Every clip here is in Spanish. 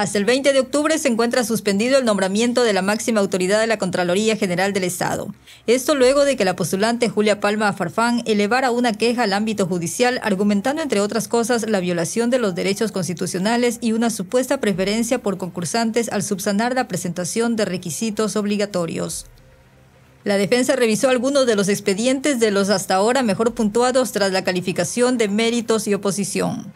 Hasta el 20 de octubre se encuentra suspendido el nombramiento de la máxima autoridad de la Contraloría General del Estado. Esto luego de que la postulante Julia Palma Farfán elevara una queja al ámbito judicial argumentando entre otras cosas la violación de los derechos constitucionales y una supuesta preferencia por concursantes al subsanar la presentación de requisitos obligatorios. La defensa revisó algunos de los expedientes de los hasta ahora mejor puntuados tras la calificación de méritos y oposición.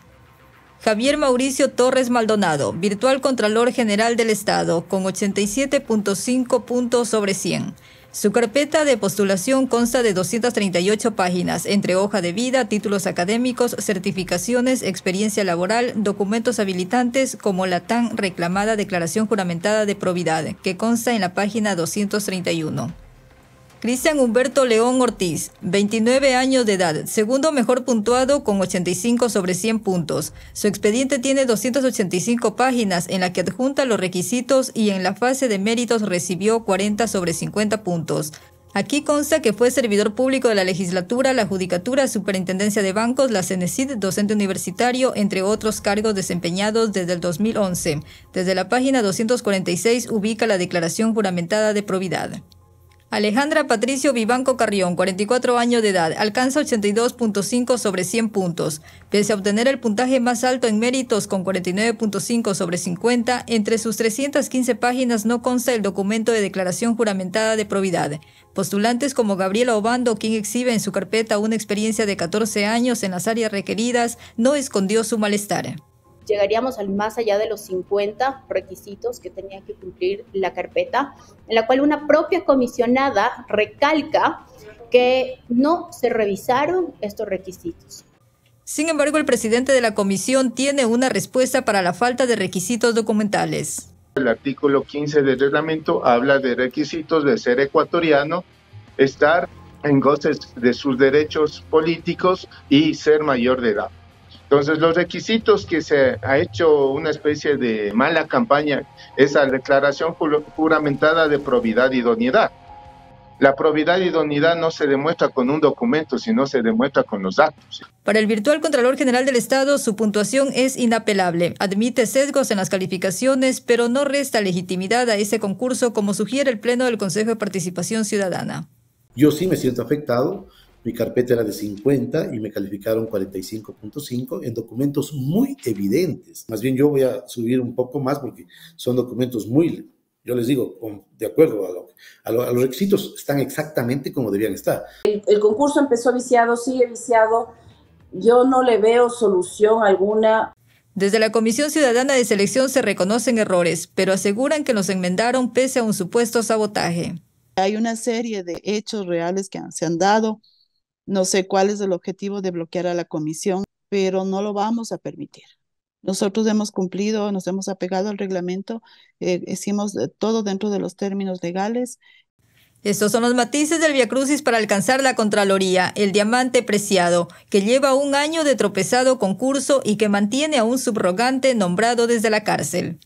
Javier Mauricio Torres Maldonado, virtual Contralor General del Estado, con 87.5 puntos sobre 100. Su carpeta de postulación consta de 238 páginas, entre hoja de vida, títulos académicos, certificaciones, experiencia laboral, documentos habilitantes, como la tan reclamada Declaración Juramentada de Probidad, que consta en la página 231. Cristian Humberto León Ortiz, 29 años de edad, segundo mejor puntuado con 85 sobre 100 puntos. Su expediente tiene 285 páginas en la que adjunta los requisitos y en la fase de méritos recibió 40 sobre 50 puntos. Aquí consta que fue servidor público de la legislatura, la judicatura, superintendencia de bancos, la CENESID, docente universitario, entre otros cargos desempeñados desde el 2011. Desde la página 246 ubica la declaración juramentada de probidad. Alejandra Patricio Vivanco Carrión, 44 años de edad, alcanza 82.5 sobre 100 puntos, pese a obtener el puntaje más alto en méritos con 49.5 sobre 50. Entre sus 315 páginas no consta el documento de declaración juramentada de probidad. Postulantes como Gabriela Obando, quien exhibe en su carpeta una experiencia de 14 años en las áreas requeridas, no escondió su malestar llegaríamos al más allá de los 50 requisitos que tenía que cumplir la carpeta, en la cual una propia comisionada recalca que no se revisaron estos requisitos. Sin embargo, el presidente de la comisión tiene una respuesta para la falta de requisitos documentales. El artículo 15 del reglamento habla de requisitos de ser ecuatoriano, estar en goces de sus derechos políticos y ser mayor de edad. Entonces, los requisitos que se ha hecho una especie de mala campaña es la declaración juramentada de probidad y idoneidad. La probidad y idoneidad no se demuestra con un documento, sino se demuestra con los datos. Para el virtual Contralor General del Estado, su puntuación es inapelable. Admite sesgos en las calificaciones, pero no resta legitimidad a ese concurso, como sugiere el Pleno del Consejo de Participación Ciudadana. Yo sí me siento afectado mi carpeta era de 50 y me calificaron 45.5 en documentos muy evidentes. Más bien yo voy a subir un poco más porque son documentos muy, yo les digo, de acuerdo a, lo, a, los requisitos, están exactamente como debían estar. El, el concurso empezó viciado, sigue viciado. Yo no le veo solución alguna. Desde la Comisión Ciudadana de Selección se reconocen errores, pero aseguran que los enmendaron pese a un supuesto sabotaje. Hay una serie de hechos reales que se han dado no sé cuál es el objetivo de bloquear a la comisión, pero no lo vamos a permitir. Nosotros hemos cumplido, nos hemos apegado al reglamento, eh, hicimos todo dentro de los términos legales. Estos son los matices del Via Crucis para alcanzar la Contraloría, el diamante preciado, que lleva un año de tropezado concurso y que mantiene a un subrogante nombrado desde la cárcel.